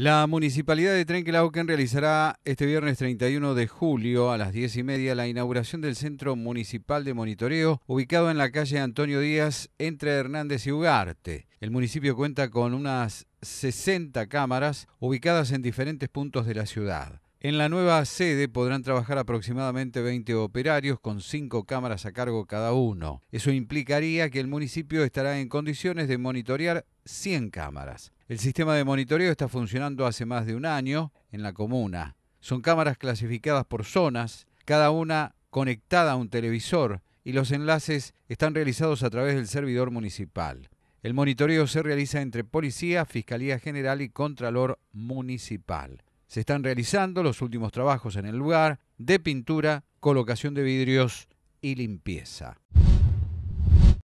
La Municipalidad de Trenquelauquen realizará este viernes 31 de julio a las 10 y media la inauguración del Centro Municipal de Monitoreo, ubicado en la calle Antonio Díaz, entre Hernández y Ugarte. El municipio cuenta con unas 60 cámaras ubicadas en diferentes puntos de la ciudad. En la nueva sede podrán trabajar aproximadamente 20 operarios con 5 cámaras a cargo cada uno. Eso implicaría que el municipio estará en condiciones de monitorear 100 cámaras. El sistema de monitoreo está funcionando hace más de un año en la comuna. Son cámaras clasificadas por zonas, cada una conectada a un televisor y los enlaces están realizados a través del servidor municipal. El monitoreo se realiza entre Policía, Fiscalía General y Contralor Municipal. Se están realizando los últimos trabajos en el lugar de pintura, colocación de vidrios y limpieza.